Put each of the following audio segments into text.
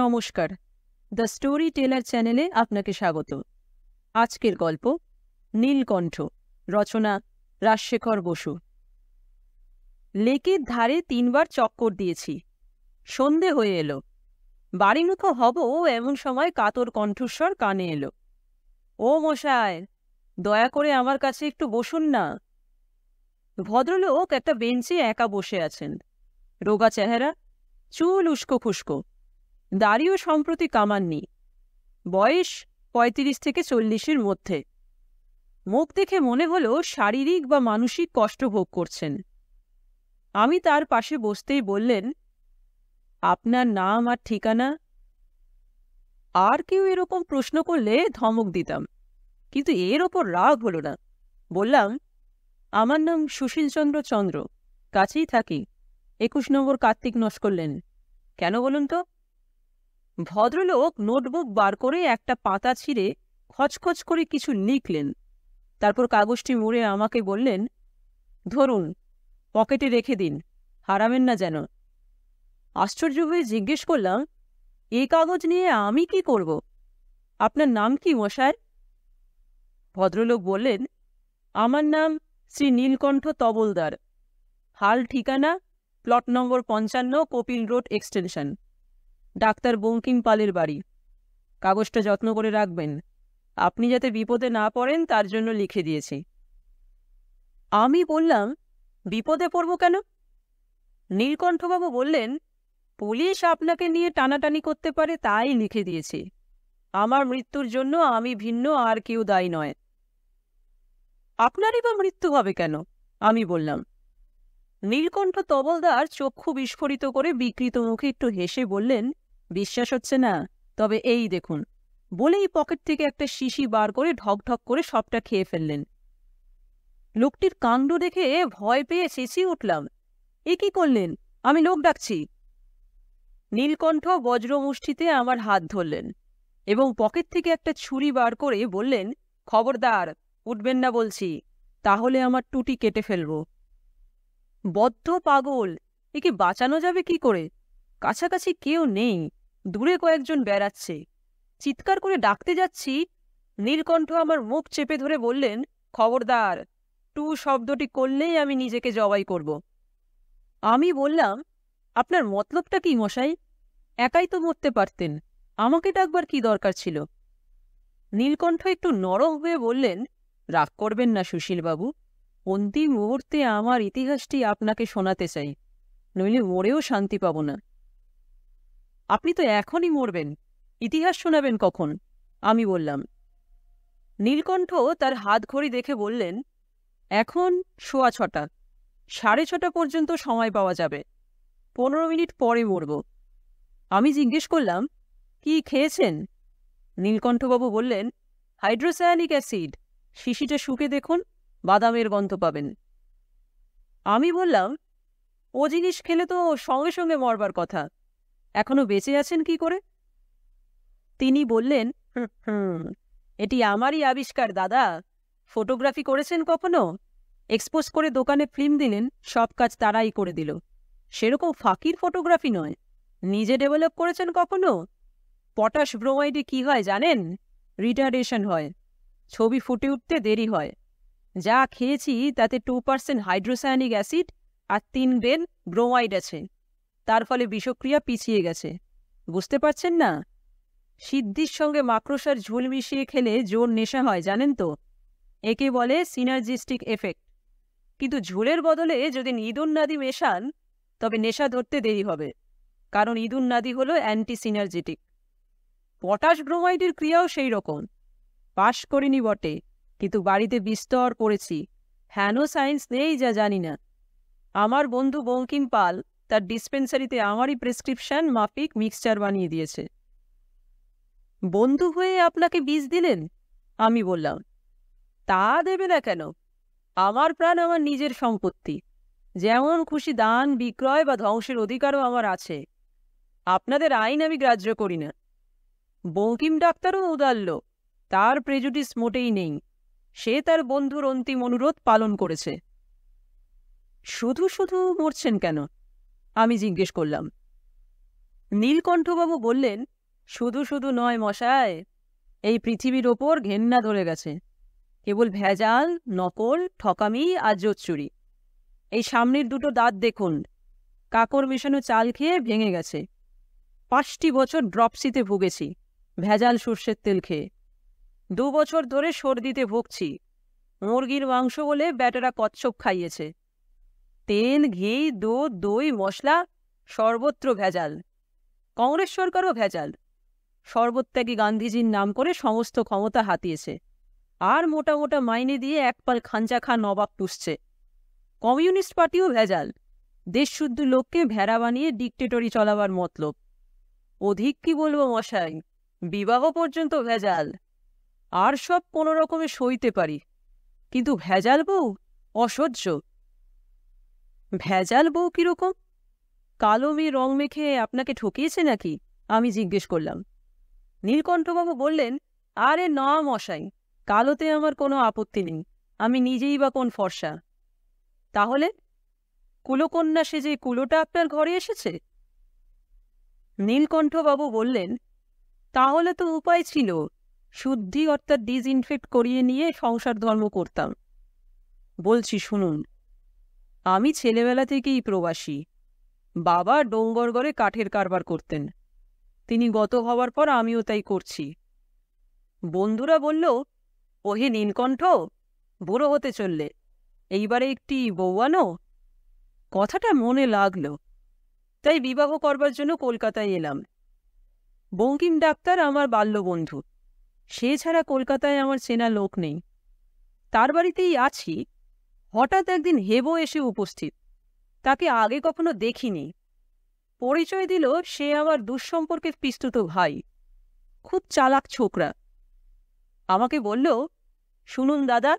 নমস্কার the story teller চ্যানেলে আপনাকে স্বাগত আজকের গল্প নীলকণ্ঠ রচনা রাজশেখর বসু লেকের ধারে তিনবার চক্কর দিয়েছি সন্ধে হয়ে এলো বাড়িমুখ হব এমন সময় কাতর কণ্ঠস্বর কানে এলো ও মশায় দয়া করে আমার কাছে একটু বসুন না ভদ্রলোক একটা বেঞ্চে একা বসে আছেন রোগা চেহারা চুল উস্কো খুস্কো দাড়িও সম্প্রতি কামাননি বয়স পঁয়ত্রিশ থেকে চল্লিশের মধ্যে মুখ দেখে মনে হল শারীরিক বা মানসিক কষ্ট ভোগ করছেন আমি তার পাশে বসতেই বললেন আপনার নাম আর ঠিকানা আর কেউ এরকম প্রশ্ন করলে ধমক দিতাম কিন্তু এর ওপর রাগ হল না বললাম আমার নাম সুশীলচন্দ্র চন্দ্র কাছেই থাকি একুশ নম্বর কার্তিক নস্করলেন কেন বলুন তো ভদ্রলোক নোটবুক বার করে একটা পাতা ছিঁড়ে খচখচ করে কিছু লিখলেন তারপর কাগজটি মুড়ে আমাকে বললেন ধরুন পকেটে রেখে দিন হারাবেন না যেন আশ্চর্য হয়ে জিজ্ঞেস করলাম এ কাগজ নিয়ে আমি কি করব আপনার নাম কি মশায় ভদ্রলোক বললেন আমার নাম শ্রী নীলকণ্ঠ তবলদার হাল ঠিকানা প্লট নম্বর পঞ্চান্ন Kapil road extension doctor Bankim পালের বাড়ি কাগজটা যত্ন করে রাখবেন আপনি যাতে বিপদে না পড়েন তার জন্য লিখে দিয়েছি আমি বললাম বিপদে পড়ব কেন নীলকণ্ঠবাবু বললেন পুলিশ আপনাকে নিয়ে টানাটানি করতে পারে তাই লিখে দিয়েছি আমার মৃত্যুর জন্য আমি ভিন্ন আর কেউ দায়ী নয় আপনারই বা মৃত্যু হবে কেন আমি বললাম নীলকণ্ঠ তবলদার চক্ষু বিস্ফোরিত করে বিকৃত মুখে একটু হেসে বললেন বিশ্বাস হচ্ছে না তবে এই দেখুন বলেই পকেট থেকে একটা শিশি বার করে ঢক ঢক করে সবটা খেয়ে ফেললেন লোকটির কাণ্ড দেখে ভয় পেয়ে চেঁচিয়ে উঠলাম এ কি করলেন আমি লোক ডাকছি নীলকণ্ঠ বজ্রমুষ্ঠিতে আমার হাত ধরলেন এবং পকেট থেকে একটা ছুরি বার করে বললেন খবরদার উঠবেন না বলছি তাহলে আমার টুটি কেটে ফেলবো বদ্ধ পাগল একে বাঁচানো যাবে কি করে কাছাকাছি কেউ নেই দূরে কয়েকজন বেড়াচ্ছে চিৎকার করে ডাকতে যাচ্ছি নীলকণ্ঠ আমার মুখ চেপে ধরে বললেন খবরদার টু শব্দটি করলেই আমি নিজেকে জবাই করব আমি বললাম আপনার মতলবটা কি মশাই একাই তো মরতে পারতেন আমাকে ডাকবার কি দরকার ছিল নীলকণ্ঠ একটু নরম হয়ে বললেন রাগ করবেন না সুশীলবাবু অন্তিম মুহূর্তে আমার ইতিহাসটি আপনাকে শোনাতে চাই নইলে মরেও শান্তি পাব না আপনি তো এখনই মরবেন ইতিহাস শোনাবেন কখন আমি বললাম নীলকণ্ঠ তার হাত ঘড়ি দেখে বললেন এখন সোয়া ছটা সাড়ে ছটা পর্যন্ত সময় পাওয়া যাবে পনেরো মিনিট পরে মরব আমি জিজ্ঞেস করলাম কি খেয়েছেন নীলকণ্ঠবাবু বললেন হাইড্রোসায়ানিক অ্যাসিড শিশিটা শুকে দেখুন বাদামের গন্ধ পাবেন আমি বললাম ও জিনিস খেলে তো সঙ্গে সঙ্গে মরবার কথা এখনো বেঁচে আছেন কি করে তিনি বললেন এটি আমারই আবিষ্কার দাদা ফটোগ্রাফি করেছেন কখনো এক্সপোজ করে দোকানে ফিল্ম দিলেন সব কাজ তারাই করে দিল সেরকম ফাঁকির ফটোগ্রাফি নয় নিজে ডেভেলপ করেছেন কখনো পটাশ ব্রোমাইডে কি হয় জানেন রিটারেশন হয় ছবি ফুটে উঠতে দেরি হয় যা খেয়েছি তাতে টু পার্সেন্ট হাইড্রোসায়ানিক অ্যাসিড আর তিন গ্রেন ব্রোমাইড আছে তার ফলে বিষক্রিয়া পিছিয়ে গেছে বুঝতে পারছেন না সিদ্ধির সঙ্গে মাক্রোসার ঝোল মিশিয়ে খেলে জোর নেশা হয় জানেন তো একে বলে সিনার্জিস্টিক এফেক্ট কিন্তু ঝোলের বদলে যদি ইঁদুর নাদি মেশান তবে নেশা ধরতে দেরি হবে কারণ ইঁদুর নাদি হলো অ্যান্টি সিনার্জেটিক পটাশ ব্রোমাইডের ক্রিয়াও সেই রকম পাশ করিনি বটে কিন্তু বাড়িতে বিস্তর পড়েছি হ্যানো সায়েন্স নেই যা জানি না আমার বন্ধু বঙ্কিম পাল তার ডিসপেন্সারিতে আমারই প্রেসক্রিপশন মাফিক মিক্সচার বানিয়ে দিয়েছে বন্ধু হয়ে আপনাকে বিষ দিলেন আমি বললাম তা দেবে না কেন আমার প্রাণ আমার নিজের সম্পত্তি যেমন খুশি দান বিক্রয় বা ধ্বংসের অধিকারও আমার আছে আপনাদের আইন আমি গ্রাহ্য করি না বঙ্কিম ডাক্তারও উদাল্য তার প্রেজুডিস মোটেই নেই সে তার বন্ধুর অন্তিম অনুরোধ পালন করেছে শুধু শুধু মরছেন কেন আমি জিজ্ঞেস করলাম নীলকণ্ঠবাবু বললেন শুধু শুধু নয় মশায় এই পৃথিবীর ওপর ঘেন্না ধরে গেছে কেবল ভেজাল নকল ঠকামি আর জোচ্চুরি এই সামনের দুটো দাঁত দেখুন কাকর মেশানো চাল খেয়ে ভেঙে গেছে পাঁচটি বছর ড্রপসিতে ভুগেছি ভেজাল সর্ষের তেল খেয়ে দু বছর ধরে সর্দিতে ভুগছি মুরগির মাংস বলে ব্যাটারা কচ্ছপ খাইয়েছে তেল ঘি দুধ দই মশলা সর্বত্র ভেজাল কংগ্রেস সরকারও ভেজাল সর্বত্যাগী গান্ধীজির নাম করে সমস্ত ক্ষমতা হাতিয়েছে আর মোটা মোটা মাইনে দিয়ে একপাল খাঞ্জা খা নবাব পুষছে কমিউনিস্ট পার্টিও ভেজাল দেশশুদ্ধ লোককে ভেড়া বানিয়ে ডিকটেটরি চলাবার মতলব অধিক কি বলবো মশাই বিবাহ পর্যন্ত ভেজাল আর সব কোনো রকমে সইতে পারি কিন্তু ভেজাল বউ অসহ্য ভেজাল বউ কীরকম কালো মেয়ে রং মেখে আপনাকে ঠকিয়েছে নাকি আমি জিজ্ঞেস করলাম নীলকণ্ঠবাবু বললেন আরে না মশাই কালোতে আমার কোনো আপত্তি নেই আমি নিজেই বা কোন ফর্সা তাহলে কুলকন্যা সে যে কুলোটা আপনার ঘরে এসেছে নীলকণ্ঠবাবু বললেন তাহলে তো উপায় ছিল শুদ্ধি অর্থাৎ ডিজইনফেক্ট করিয়ে নিয়ে সংসার ধর্ম করতাম বলছি শুনুন আমি ছেলেবেলা থেকেই প্রবাসী বাবা ডোঙ্গরগড়ে কাঠের কারবার করতেন তিনি গত হওয়ার পর আমিও তাই করছি বন্ধুরা বলল ওহে নীলকণ্ঠ বুড়ো হতে চললে এইবারে একটি বৌয়ানো কথাটা মনে লাগল তাই বিবাহ করবার জন্য কলকাতায় এলাম বঙ্কিম ডাক্তার আমার বাল্য বন্ধু সে ছাড়া কলকাতায় আমার চেনা লোক নেই তার বাড়িতেই আছি হঠাৎ একদিন হেবো এসে উপস্থিত তাকে আগে কখনো দেখিনি পরিচয় দিল সে আমার দুঃসম্পর্কের পিস্তুত ভাই খুব চালাক ছোকরা আমাকে বলল শুনুন দাদা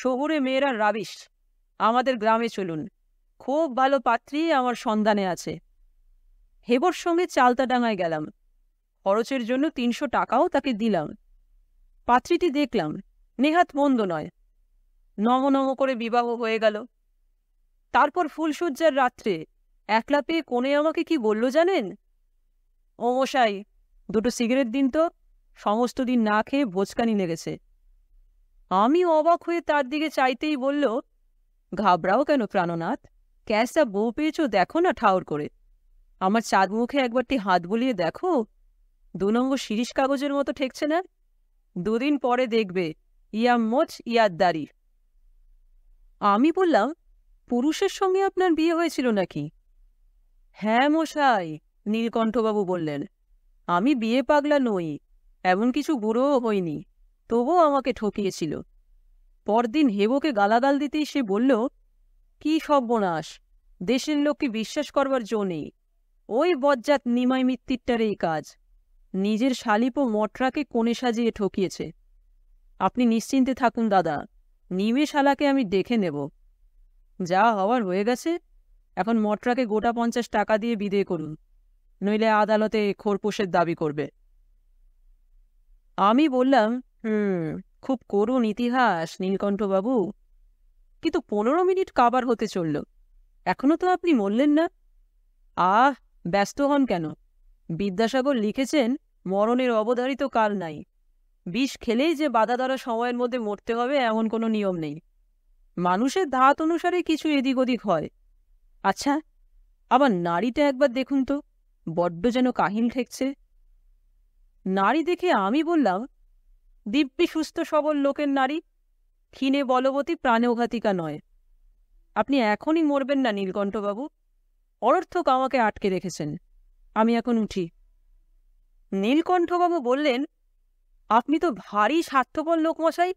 শহুরে মেয়েরা রাবিশ আমাদের গ্রামে চলুন খুব ভালো পাত্রী আমার সন্ধানে আছে হেবর সঙ্গে চালতাডাঙায় গেলাম খরচের জন্য তিনশো টাকাও তাকে দিলাম পাত্রীটি দেখলাম নেহাত মন্দ নয় নম নম করে বিবাহ হয়ে গেল তারপর ফুলসজ্জার রাত্রে একলা পেয়ে কোণে আমাকে কি বলল জানেন ও মশাই দুটো সিগারেট দিন তো সমস্ত দিন না খেয়ে ভোজকানি লেগেছে আমি অবাক হয়ে তার দিকে চাইতেই বলল ঘাবড়াও কেন প্রাণনাথ ক্যাসা বউ পেয়েছ দেখো না ঠাউর করে আমার চাঁদ মুখে একবারটি হাত বুলিয়ে দেখো দু নম্বর শিরিষ কাগজের মতো ঠেকছে না দুদিন পরে দেখবে ইয়াম্মোচ ইয়াদ্দারি আমি বললাম পুরুষের সঙ্গে আপনার বিয়ে হয়েছিল নাকি হ্যাঁ মশাই নীলকণ্ঠবাবু বললেন আমি বিয়ে পাগলা নই এমন কিছু বুড়োও হইনি তবুও আমাকে ঠকিয়েছিল পরদিন হেবকে গালাগাল দিতেই সে বলল কি সর্বনাশ দেশের লোককে বিশ্বাস করবার জো নেই ওই বজ্জাত নিমাই মিত্তিরটার এই কাজ নিজের শালিপ ও মটরাকে কোণে সাজিয়ে ঠকিয়েছে আপনি নিশ্চিন্তে থাকুন দাদা নিমেশালাকে আমি দেখে নেব যা হওয়ার হয়ে গেছে এখন মটরাকে গোটা পঞ্চাশ টাকা দিয়ে বিদায় করুন নইলে আদালতে খোরপোষের দাবি করবে আমি বললাম হুম খুব করুণ ইতিহাস নীলকণ্ঠবাবু কিন্তু পনেরো মিনিট কাবার হতে চলল এখনও তো আপনি মরলেন না আহ ব্যস্ত হন কেন বিদ্যাসাগর লিখেছেন মরণের অবধারিত কাল নাই বিষ খেলেই যে বাধা দ্বারা সময়ের মধ্যে মরতে হবে এমন কোনো নিয়ম নেই মানুষের ধাত অনুসারে কিছু এদিক ওদিক হয় আচ্ছা আবার নারীটা একবার দেখুন তো বড্ড যেন কাহিন ঠেকছে নারী দেখে আমি বললাম দিব্যি সুস্থ সবল লোকের নারী ক্ষীণে বলবতী প্রাণেঘাতিকা নয় আপনি এখনই মরবেন না নীলকণ্ঠবাবু অর্থক আমাকে আটকে রেখেছেন আমি এখন উঠি নীলকণ্ঠবাবু বললেন আপনি তো ভারী স্বার্থপর লোক মশাই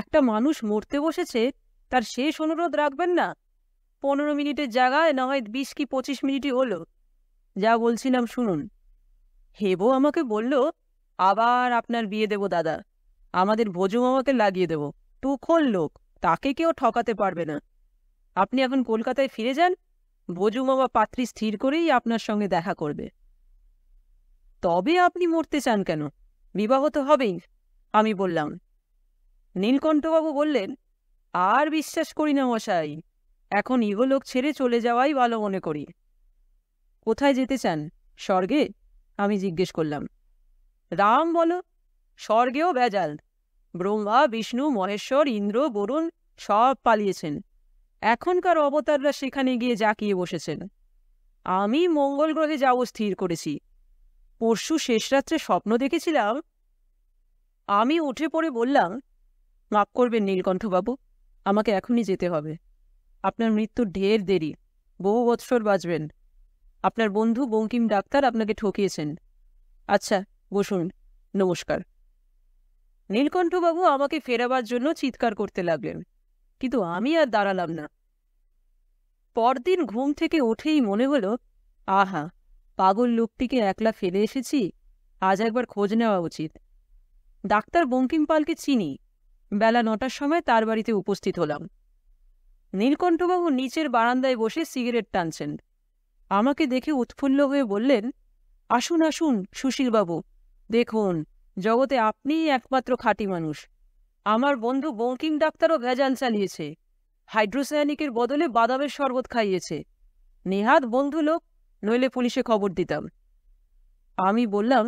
একটা মানুষ মরতে বসেছে তার শেষ অনুরোধ রাখবেন না পনেরো মিনিটের জায়গায় না হয় বিশ কি পঁচিশ মিনিটই হল যা বলছিলাম শুনুন হেবো আমাকে বলল আবার আপনার বিয়ে দেব দাদা আমাদের ভোজু মামাকে লাগিয়ে দেব তুখোর লোক তাকে কেউ ঠকাতে পারবে না আপনি এখন কলকাতায় ফিরে যান ভোজুমামা পাত্রী স্থির করেই আপনার সঙ্গে দেখা করবে তবে আপনি মরতে চান কেন বিবাহ তো হবেই আমি বললাম নীলকণ্ঠবাবু বললেন আর বিশ্বাস করি না মশাই এখন ইহলোক ছেড়ে চলে যাওয়াই ভালো মনে করি কোথায় যেতে চান স্বর্গে আমি জিজ্ঞেস করলাম রাম বলো স্বর্গেও বেজাল ব্রহ্মা বিষ্ণু মহেশ্বর ইন্দ্র বরুণ সব পালিয়েছেন এখনকার অবতাররা সেখানে গিয়ে জাঁকিয়ে বসেছেন আমি মঙ্গল গ্রহে যাব স্থির করেছি পরশু শেষ রাত্রে স্বপ্ন দেখেছিলাম আমি উঠে পড়ে বললাম মাপ করবেন নীলকণ্ঠবাবু আমাকে এখনই যেতে হবে আপনার মৃত্যু ঢের দেরি বহু বৎসর বাঁচবেন আপনার বন্ধু বঙ্কিম ডাক্তার আপনাকে ঠকিয়েছেন আচ্ছা বসুন নমস্কার নীলকণ্ঠবাবু আমাকে ফেরাবার জন্য চিৎকার করতে লাগলেন কিন্তু আমি আর দাঁড়ালাম না পরদিন ঘুম থেকে উঠেই মনে হল আহা পাগল লোকটিকে একলা ফেলে এসেছি আজ একবার খোঁজ নেওয়া উচিত ডাক্তার বঙ্কিম পালকে চিনি বেলা নটার সময় তার বাড়িতে উপস্থিত হলাম নীলকণ্ঠবাবু নিচের বারান্দায় বসে সিগারেট টানছেন আমাকে দেখে উৎফুল্ল হয়ে বললেন আসুন আসুন সুশীলবাবু দেখুন জগতে আপনিই একমাত্র খাঁটি মানুষ আমার বন্ধু বঙ্কিম ডাক্তারও ভেজাল চালিয়েছে হাইড্রোসায়ানিকের বদলে বাদামের শরবত খাইয়েছে নেহাত বন্ধু লোক নইলে পুলিশে খবর দিতাম আমি বললাম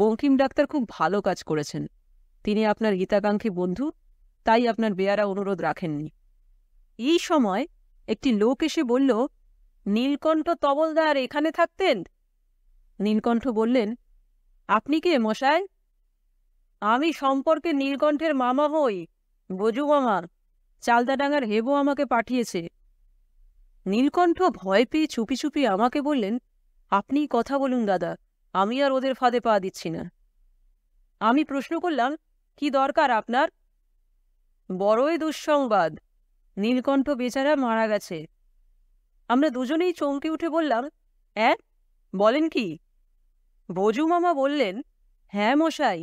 বঙ্কিম ডাক্তার খুব ভালো কাজ করেছেন তিনি আপনার হিতাকাঙ্ক্ষী বন্ধু তাই আপনার বেয়ারা অনুরোধ রাখেননি এই সময় একটি লোক এসে বলল নীলকণ্ঠ তবলদার এখানে থাকতেন নীলকণ্ঠ বললেন আপনি কে মশায় আমি সম্পর্কে নীলকণ্ঠের মামা হই ব্রজু মামা চালদাডাঙ্গার হেবো আমাকে পাঠিয়েছে নীলকণ্ঠ ভয় পেয়ে চুপি চুপি আমাকে বললেন আপনি কথা বলুন দাদা আমি আর ওদের ফাঁদে পা দিচ্ছি না আমি প্রশ্ন করলাম কি দরকার আপনার বড়ই দুঃসংবাদ নীলকণ্ঠ বেচারা মারা গেছে আমরা দুজনেই চমকে উঠে বললাম অ্যাঁ বলেন কি বজু মামা বললেন হ্যাঁ মশাই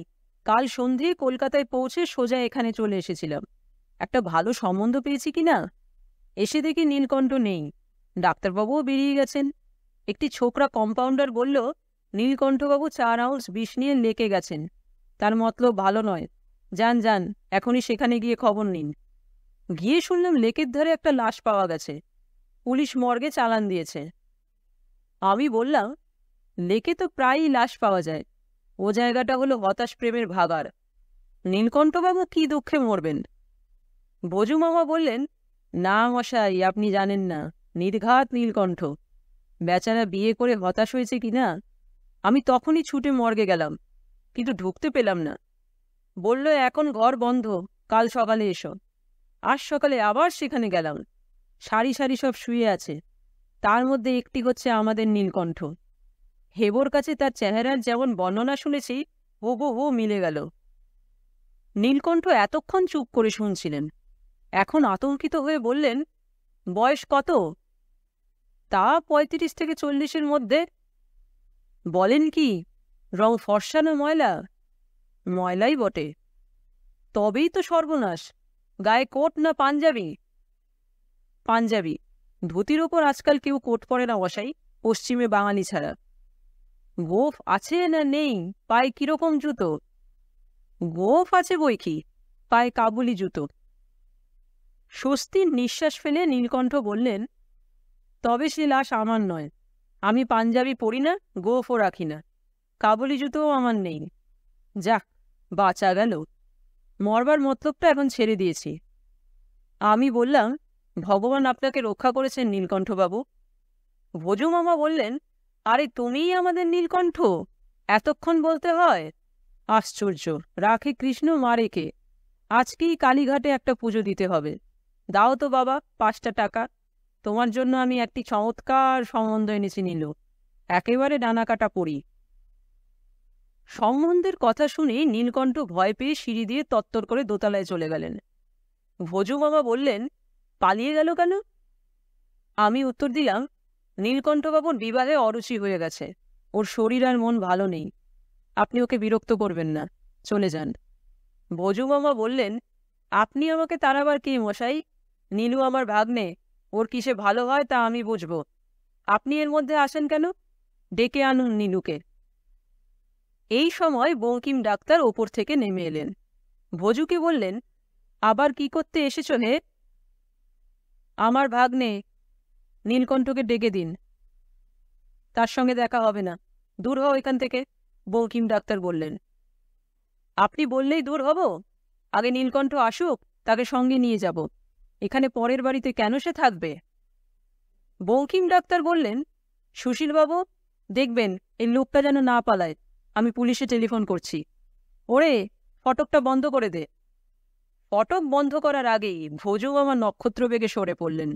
কাল সন্ধে কলকাতায় পৌঁছে সোজা এখানে চলে এসেছিলাম একটা ভালো সম্বন্ধ পেয়েছি কি না এসে দেখি নীলকণ্ঠ নেই ডাক্তারবাবুও বেরিয়ে গেছেন একটি ছোকরা কম্পাউন্ডার বলল নীলকণ্ঠবাবু চার আউন্স বিষ নিয়ে লেকে গেছেন তার মতলব ভালো নয় যান যান এখনই সেখানে গিয়ে খবর নিন গিয়ে শুনলাম লেকের ধারে একটা লাশ পাওয়া গেছে পুলিশ মর্গে চালান দিয়েছে আমি বললাম লেকে তো প্রায়ই লাশ পাওয়া যায় ও জায়গাটা হলো হতাশ প্রেমের ভাগার নীলকণ্ঠবাবু কি দুঃখে মরবেন বজু মামা বললেন না মশাই আপনি জানেন না নির্ঘাত নীলকণ্ঠ বেচারা বিয়ে করে হতাশ হয়েছে কি না আমি তখনই ছুটে মর্গে গেলাম কিন্তু ঢুকতে পেলাম না বলল এখন ঘর বন্ধ কাল সকালে এসো আজ সকালে আবার সেখানে গেলাম সারি সারি সব শুয়ে আছে তার মধ্যে একটি হচ্ছে আমাদের নীলকণ্ঠ হেবর কাছে তার চেহারার যেমন বর্ণনা শুনেছি ও মিলে গেল নীলকণ্ঠ এতক্ষণ চুপ করে শুনছিলেন এখন আতঙ্কিত হয়ে বললেন বয়স কত তা পঁয়ত্রিশ থেকে চল্লিশের মধ্যে বলেন কি রং ফর্সানো ময়লা ময়লাই বটে তবেই তো সর্বনাশ গায়ে কোট না পাঞ্জাবি পাঞ্জাবি ধুতির ওপর আজকাল কেউ কোট পরে না বসাই পশ্চিমে বাঙালি ছাড়া গোফ আছে না নেই পায়ে কিরকম জুতো গোফ আছে বই কি পায়ে কাবুলি জুতো স্বস্তির নিঃশ্বাস ফেলে নীলকণ্ঠ বললেন তবে সে লাশ আমার নয় আমি পাঞ্জাবি পরি না গোফও রাখি না কাবুলি জুতোও আমার নেই যাক বাঁচা গেল মরবার মতলবটা এখন ছেড়ে দিয়েছি আমি বললাম ভগবান আপনাকে রক্ষা করেছেন নীলকণ্ঠবাবু ভোজু মামা বললেন আরে তুমিই আমাদের নীলকণ্ঠ এতক্ষণ বলতে হয় আশ্চর্য রাখে কৃষ্ণ মারেকে আজকেই কালীঘাটে একটা পুজো দিতে হবে দাও তো বাবা পাঁচটা টাকা তোমার জন্য আমি একটি চমৎকার সম্বন্ধ এনেছি নিল একেবারে ডানাকাটা পড়ি সম্বন্ধের কথা শুনে নীলকণ্ঠ ভয় পেয়ে সিঁড়ি দিয়ে তত্তর করে দোতলায় চলে গেলেন ভোজু বাবা বললেন পালিয়ে গেল কেন আমি উত্তর দিলাম নীলকণ্ঠবাবুর বিবাহে অরুচি হয়ে গেছে ওর শরীর আর মন ভালো নেই আপনি ওকে বিরক্ত করবেন না চলে যান বজুমামা বললেন আপনি আমাকে তার আবার কি মশাই নীলু আমার ভাগ্নে ওর কিসে ভালো হয় তা আমি বুঝব আপনি এর মধ্যে আসেন কেন ডেকে আনুন নীলুকে এই সময় বঙ্কিম ডাক্তার ওপর থেকে নেমে এলেন ভজুকে বললেন আবার কি করতে এসেছ হে আমার ভাগ্নে নীলকণ্ঠকে ডেকে দিন তার সঙ্গে দেখা হবে না দূর হও এখান থেকে বঙ্কিম ডাক্তার বললেন আপনি বললেই দূর হব আগে নীলকণ্ঠ আসুক তাকে সঙ্গে নিয়ে যাব এখানে পরের বাড়িতে কেন সে থাকবে বঙ্কিম ডাক্তার বললেন সুশীলবাবু দেখবেন এই লোকটা যেন না পালায় আমি পুলিশে টেলিফোন করছি ওরে ফটকটা বন্ধ করে দে ফটক বন্ধ করার আগেই ভোজও আমার নক্ষত্র বেগে সরে পড়লেন